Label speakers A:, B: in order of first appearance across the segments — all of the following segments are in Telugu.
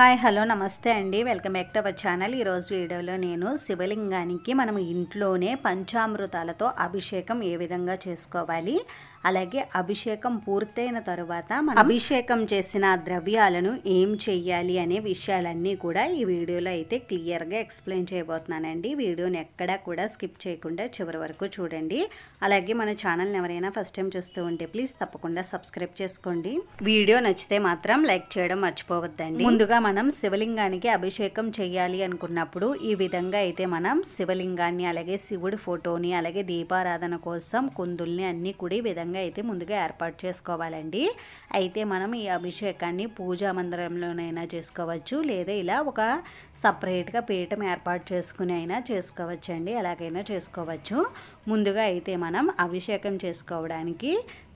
A: హాయ్ హలో నమస్తే అండి welcome back to our channel ఈరోజు వీడియోలో నేను శివలింగానికి మనం ఇంట్లోనే పంచామృతాలతో అభిషేకం ఏ విధంగా చేసుకోవాలి అలాగే అభిషేకం పూర్తయిన తరువాత మనం అభిషేకం చేసిన ద్రవ్యాలను ఏం చెయ్యాలి అనే విషయాలన్నీ కూడా ఈ వీడియోలో అయితే క్లియర్గా ఎక్స్ప్లెయిన్ చేయబోతున్నానండి వీడియోని ఎక్కడా కూడా స్కిప్ చేయకుండా చివరి వరకు చూడండి అలాగే మన ఛానల్ని ఎవరైనా ఫస్ట్ టైం చూస్తూ ఉంటే ప్లీజ్ తప్పకుండా సబ్స్క్రైబ్ చేసుకోండి వీడియో నచ్చితే మాత్రం లైక్ చేయడం మర్చిపోవద్దండి ముందుగా మనం శివలింగానికి అభిషేకం చేయాలి అనుకున్నప్పుడు ఈ విధంగా అయితే మనం శివలింగాన్ని అలాగే శివుడి ఫోటోని అలాగే దీపారాధన కోసం కుందుల్ని అన్ని కూడా ఈ విధంగా విధంగా అయితే ముందుగా ఏర్పాటు చేసుకోవాలండి అయితే మనం ఈ అభిషేకాన్ని పూజా మందిరంలోనైనా చేసుకోవచ్చు లేదా ఇలా ఒక సపరేట్గా పీఠం ఏర్పాటు చేసుకుని అయినా చేసుకోవచ్చు అండి ఎలాగైనా చేసుకోవచ్చు ముందుగా అయితే మనం అభిషేకం చేసుకోవడానికి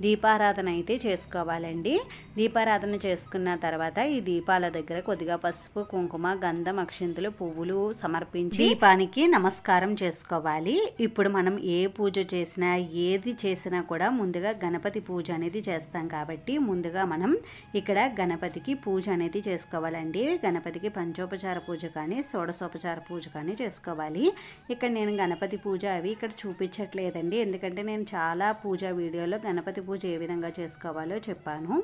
A: దీపారాధన అయితే చేసుకోవాలండి దీపారాధన చేసుకున్న తర్వాత ఈ దీపాల దగ్గర కొద్దిగా పసుపు కుంకుమ గంధం అక్షింతలు పువ్వులు సమర్పించి దీపానికి నమస్కారం చేసుకోవాలి ఇప్పుడు మనం ఏ పూజ చేసినా ఏది చేసినా కూడా ముందుగా గణపతి పూజ అనేది చేస్తాం కాబట్టి ముందుగా మనం ఇక్కడ గణపతికి పూజ అనేది చేసుకోవాలండి గణపతికి పంచోపచార పూజ కానీ షోడశోపచార పూజ కానీ చేసుకోవాలి ఇక్కడ నేను గణపతి పూజ అవి ఇక్కడ చూపించాను చూపించట్లేదండి ఎందుకంటే నేను చాలా పూజా వీడియోలో గణపతి పూజ ఏ విధంగా చేసుకోవాలో చెప్పాను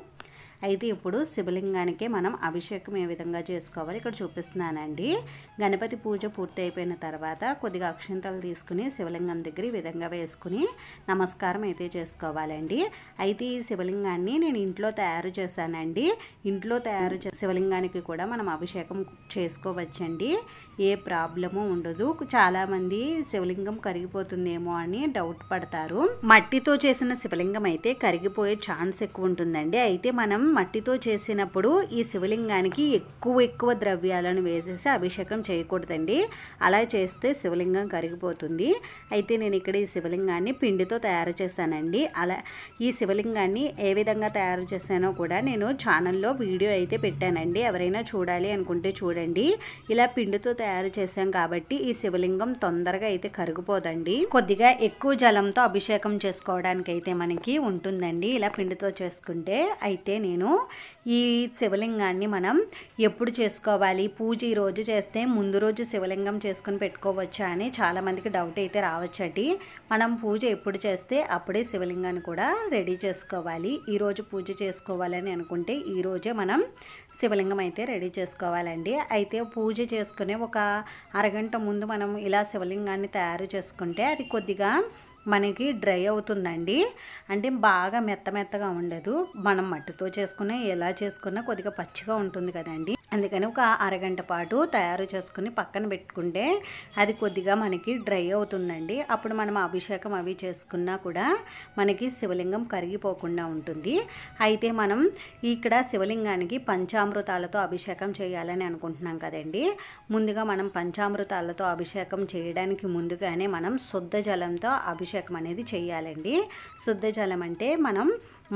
A: అయితే ఇప్పుడు శివలింగానికి మనం అభిషేకం ఏ విధంగా చేసుకోవాలి ఇక్కడ చూపిస్తున్నానండి గణపతి పూజ పూర్తి అయిపోయిన తర్వాత కొద్దిగా అక్షంతలు తీసుకుని శివలింగం దగ్గర ఈ విధంగా వేసుకుని నమస్కారం అయితే చేసుకోవాలండి అయితే ఈ శివలింగాన్ని నేను ఇంట్లో తయారు చేశానండి ఇంట్లో తయారు శివలింగానికి కూడా మనం అభిషేకం చేసుకోవచ్చండి ఏ ప్రాబ్లము ఉండదు చాలామంది శివలింగం కరిగిపోతుందేమో అని డౌట్ పడతారు మట్టితో చేసిన శివలింగం అయితే కరిగిపోయే ఛాన్స్ ఎక్కువ ఉంటుందండి అయితే మనం మట్టితో చేసినప్పుడు ఈ శివలింగానికి ఎక్కువ ఎక్కువ ద్రవ్యాలను వేసేసి అభిషేకం చేయకూడదండి అలా చేస్తే శివలింగం కరిగిపోతుంది అయితే నేను ఇక్కడ ఈ శివలింగాన్ని పిండితో తయారు చేశానండి అలా ఈ శివలింగాన్ని ఏ విధంగా తయారు చేశానో కూడా నేను ఛానల్లో వీడియో అయితే పెట్టానండి ఎవరైనా చూడాలి అనుకుంటే చూడండి ఇలా పిండితో తయారు తయారు చేశాం కాబట్టి ఈ శివలింగం తొందరగా అయితే కరిగిపోదండి కొద్దిగా ఎక్కువ జలంతో అభిషేకం చేసుకోవడానికి అయితే మనకి ఉంటుందండి ఇలా పిండితో చేసుకుంటే అయితే నేను ఈ శివలింగాన్ని మనం ఎప్పుడు చేసుకోవాలి పూజ ఈ రోజు చేస్తే ముందు రోజు శివలింగం చేసుకుని పెట్టుకోవచ్చా అని చాలామందికి డౌట్ అయితే రావచ్చటి మనం పూజ ఎప్పుడు చేస్తే అప్పుడే శివలింగాన్ని కూడా రెడీ చేసుకోవాలి ఈరోజు పూజ చేసుకోవాలని అనుకుంటే ఈరోజే మనం శివలింగం అయితే రెడీ చేసుకోవాలండి అయితే పూజ చేసుకునే ఒక అరగంట ముందు మనం ఇలా శివలింగాన్ని తయారు చేసుకుంటే అది కొద్దిగా మనకి డ్రై అవుతుందండి అంటే బాగా మెత్త మెత్తగా ఉండదు మనం మట్టితో చేసుకున్నా ఎలా చేసుకున్నా కొద్దిగా పచ్చిగా ఉంటుంది కదండి అందుకని ఒక అరగంట పాటు తయారు చేసుకుని పక్కన పెట్టుకుంటే అది కొద్దిగా మనకి డ్రై అవుతుందండి అప్పుడు మనం అభిషేకం అవి చేసుకున్నా కూడా మనకి శివలింగం కరిగిపోకుండా ఉంటుంది అయితే మనం ఇక్కడ శివలింగానికి పంచామృతాలతో అభిషేకం చేయాలని అనుకుంటున్నాం కదండి ముందుగా మనం పంచామృతాలతో అభిషేకం చేయడానికి ముందుగానే మనం శుద్ధ జలంతో అభిషేకం అనేది చేయాలండి శుద్ధ జలం అంటే మనం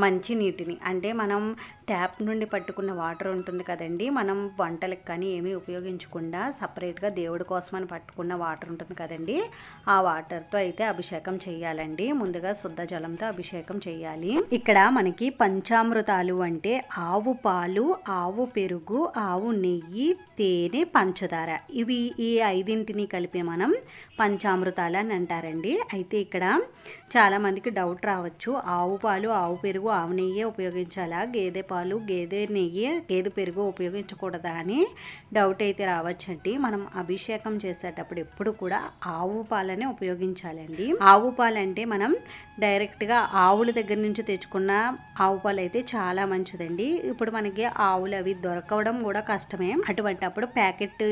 A: మంచి నీటిని అంటే మనం ట్యాప్ నుండి పట్టుకున్న వాటర్ ఉంటుంది కదండీ మనం వంటలకు కానీ ఏమీ ఉపయోగించకుండా సపరేట్గా దేవుడి కోసం అని పట్టుకున్న వాటర్ ఉంటుంది కదండీ ఆ వాటర్తో అయితే అభిషేకం చేయాలండి ముందుగా శుద్ధ జలంతో అభిషేకం చేయాలి ఇక్కడ మనకి పంచామృతాలు అంటే ఆవు పాలు ఆవు పెరుగు ఆవు నెయ్యి తేనె పంచదార ఇవి ఈ ఐదింటిని కలిపి మనం పంచామృతాలు అని అంటారండి అయితే ఇక్కడ చాలామందికి డౌట్ రావచ్చు ఆవు పాలు ఆవు పెరుగు ఆవు నెయ్యే ఉపయోగించాలా గేదె పాలు పాలు గేదె నెయ్యి గేదె పెరుగు ఉపయోగించకూడదా అని డౌట్ అయితే రావచ్చండి మనం అభిషేకం చేసేటప్పుడు ఎప్పుడు కూడా ఆవు పాలనే ఉపయోగించాలండి ఆవు పాలంటే మనం డైరెక్ట్గా ఆవుల దగ్గర నుంచి తెచ్చుకున్న ఆవు పాలు అయితే చాలా మంచిదండి ఇప్పుడు మనకి ఆవులు అవి దొరకవడం కూడా కష్టమే అటువంటి అప్పుడు ప్యాకెట్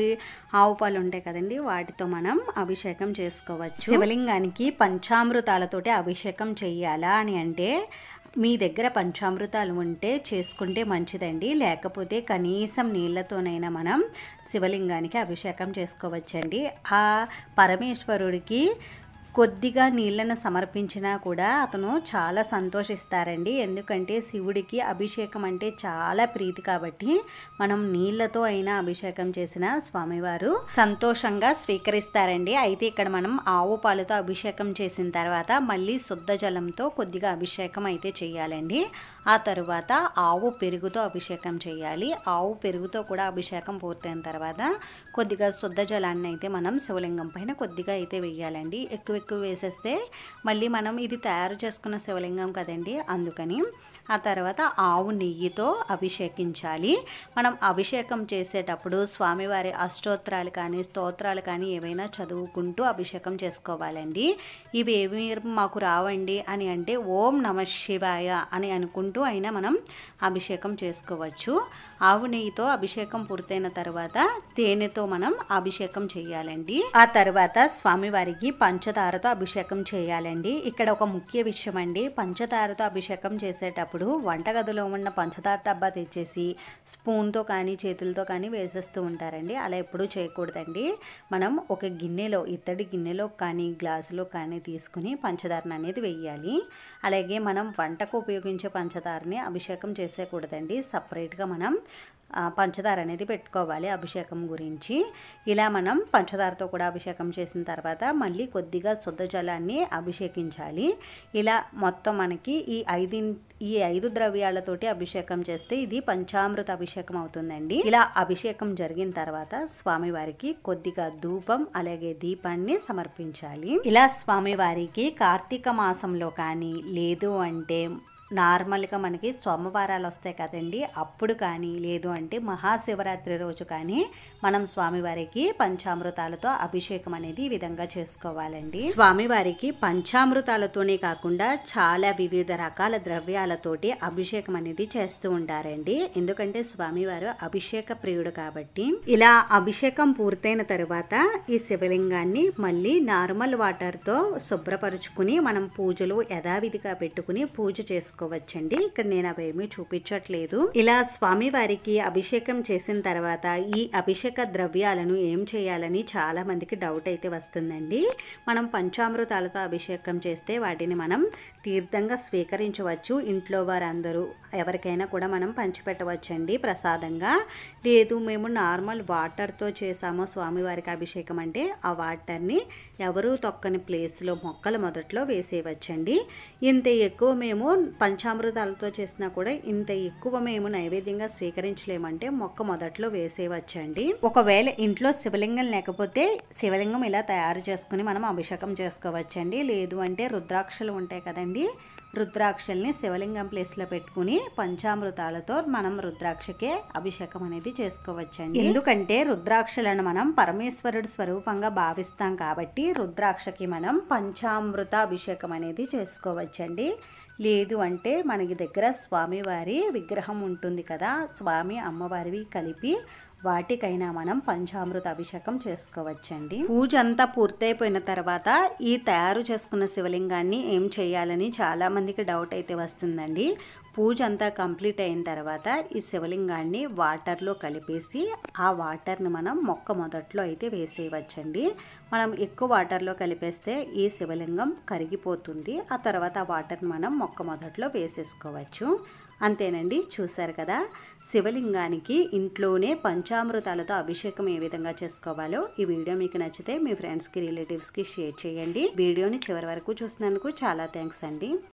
A: ఆవు పాలు ఉంటాయి కదండి వాటితో మనం అభిషేకం చేసుకోవచ్చు శివలింగానికి పంచామృతాలతోటి అభిషేకం చెయ్యాలా అని అంటే మీ దగ్గర పంచామృతాలు ఉంటే చేసుకుంటే మంచిదండి లేకపోతే కనీసం నీళ్ళతోనైనా మనం శివలింగానికి అభిషేకం చేసుకోవచ్చండి ఆ పరమేశ్వరుడికి కొద్దిగా నీళ్ళను సమర్పించినా కూడా అతను చాలా సంతోషిస్తారండి ఎందుకంటే శివుడికి అభిషేకం అంటే చాలా ప్రీతి కాబట్టి మనం నీళ్ళతో అయినా అభిషేకం చేసిన స్వామివారు సంతోషంగా స్వీకరిస్తారండి అయితే ఇక్కడ మనం ఆవు పాలతో అభిషేకం చేసిన తర్వాత మళ్ళీ శుద్ధ జలంతో కొద్దిగా అభిషేకం అయితే చేయాలండి ఆ తరువాత ఆవు పెరుగుతో అభిషేకం చేయాలి ఆవు పెరుగుతో కూడా అభిషేకం పూర్తయిన తర్వాత కొద్దిగా శుద్ధ జలాన్ని అయితే మనం శివలింగం పైన కొద్దిగా అయితే వెయ్యాలండి ఎక్కువ ఎక్కువ వేసేస్తే మళ్ళీ మనం ఇది తయారు చేసుకున్న శివలింగం కదండి అందుకని ఆ తర్వాత ఆవు నెయ్యితో అభిషేకించాలి మనం అభిషేకం చేసేటప్పుడు స్వామివారి అష్టోత్తరాలు కానీ స్తోత్రాలు కానీ ఏవైనా చదువుకుంటూ అభిషేకం చేసుకోవాలండి ఇవేమి మాకు రావండి అని అంటే ఓం నమ శివాయ అని అనుకుంటూ అయినా మనం అభిషేకం చేసుకోవచ్చు ఆవు నెయ్యితో అభిషేకం పూర్తయిన తర్వాత తేనెతో మనం అభిషేకం చేయాలండి ఆ తర్వాత స్వామివారికి పంచదార పంచదారతో అభిషేకం చేయాలండి ఇక్కడ ఒక ముఖ్య విషయం అండి పంచదారతో అభిషేకం చేసేటప్పుడు వంటగదిలో ఉన్న పంచదార డబ్బా తెచ్చేసి స్పూన్తో కానీ చేతులతో కానీ వేసేస్తూ ఉంటారండి అలా ఎప్పుడూ చేయకూడదండి మనం ఒక గిన్నెలో ఇత్తడి గిన్నెలో కానీ గ్లాసులో కానీ తీసుకుని పంచదారను అనేది వేయాలి అలాగే మనం వంటకు ఉపయోగించే పంచదారని అభిషేకం చేసేకూడదండి సపరేట్గా మనం పంచదార అనేది పెట్టుకోవాలి అభిషేకం గురించి ఇలా మనం పంచదారతో కూడా అభిషేకం చేసిన తర్వాత మళ్ళీ కొద్దిగా శుద్ధ జలాన్ని అభిషేకించాలి ఇలా మొత్తం మనకి ఈ ఐదు ఈ ఐదు ద్రవ్యాలతోటి అభిషేకం చేస్తే ఇది పంచామృత అభిషేకం అవుతుందండి ఇలా అభిషేకం జరిగిన తర్వాత స్వామివారికి కొద్దిగా ధూపం అలాగే దీపాన్ని సమర్పించాలి ఇలా స్వామివారికి కార్తీక మాసంలో కానీ లేదు అంటే నార్మల్గా మనకి సోమవారాలు వస్తాయి కదండి అప్పుడు కానీ లేదు అంటే మహాశివరాత్రి రోజు కానీ మనం స్వామివారికి పంచామృతాలతో అభిషేకం అనేది ఈ విధంగా చేసుకోవాలండి స్వామివారికి పంచామృతాలతోనే కాకుండా చాలా వివిధ రకాల ద్రవ్యాలతోటి అభిషేకం అనేది చేస్తూ ఉంటారండి ఎందుకంటే స్వామివారు అభిషేక ప్రియుడు కాబట్టి ఇలా అభిషేకం పూర్తయిన తర్వాత ఈ శివలింగాన్ని మళ్ళీ నార్మల్ వాటర్తో శుభ్రపరుచుకుని మనం పూజలు యథావిధిగా పెట్టుకుని పూజ చేసుకుంటాం చేసుకోవచ్చండి ఇక్కడ నేను ఏమీ చూపించట్లేదు ఇలా స్వామి వారికి అభిషేకం చేసిన తర్వాత ఈ అభిషేక ద్రవ్యాలను ఏం చేయాలని చాలా మందికి డౌట్ అయితే వస్తుందండి మనం పంచామృతాలతో అభిషేకం చేస్తే వాటిని మనం తీర్థంగా స్వీకరించవచ్చు ఇంట్లో వారందరూ ఎవరికైనా కూడా మనం పంచిపెట్టవచ్చండి ప్రసాదంగా లేదు మేము నార్మల్ వాటర్తో చేసాము స్వామివారికి అభిషేకం అంటే ఆ వాటర్ని ఎవరు తొక్కని ప్లేస్లో మొక్కలు మొదట్లో వేసేవచ్చండి ఇంత ఎక్కువ మేము పంచామృతాలతో చేసినా కూడా ఇంత ఎక్కువ మేము నైవేద్యంగా స్వీకరించలేమంటే మొక్క మొదట్లో వేసేవచ్చండి ఒకవేళ ఇంట్లో శివలింగం లేకపోతే శివలింగం ఇలా తయారు చేసుకుని మనం అభిషేకం చేసుకోవచ్చండి లేదు అంటే రుద్రాక్షలు ఉంటాయి కదండి రుద్రాక్షల్ని శివలింగం ప్లేస్లో పెట్టుకుని పంచామృతాలతో మనం రుద్రాక్షకే అభిషేకం అనేది చేసుకోవచ్చండి ఎందుకంటే రుద్రాక్షలను మనం పరమేశ్వరుడు స్వరూపంగా భావిస్తాం కాబట్టి రుద్రాక్షకి మనం పంచామృత అభిషేకం అనేది చేసుకోవచ్చండి లేదు అంటే మనకి దగ్గర స్వామివారి విగ్రహం ఉంటుంది కదా స్వామి అమ్మవారివి కలిపి వాటికైనా మనం పంచామృత అభిషేకం చేసుకోవచ్చండి పూజ అంతా పూర్తయిపోయిన తర్వాత ఈ తయారు చేసుకున్న శివలింగాన్ని ఏం చేయాలని చాలామందికి డౌట్ అయితే వస్తుందండి పూజ అంతా కంప్లీట్ అయిన తర్వాత ఈ శివలింగాన్ని వాటర్లో కలిపేసి ఆ వాటర్ని మనం మొక్క మొదట్లో అయితే వేసేయవచ్చండి మనం ఎక్కువ వాటర్లో కలిపేస్తే ఈ శివలింగం కరిగిపోతుంది ఆ తర్వాత ఆ వాటర్ని మనం మొక్క మొదట్లో వేసేసుకోవచ్చు అంతేనండి చూశారు కదా శివలింగానికి ఇంట్లోనే పంచామృతాలతో అభిషేకం ఏ విధంగా చేసుకోవాలో ఈ వీడియో మీకు నచ్చితే మీ ఫ్రెండ్స్కి రిలేటివ్స్కి షేర్ చేయండి వీడియోని చివరి వరకు చూసినందుకు చాలా థ్యాంక్స్ అండి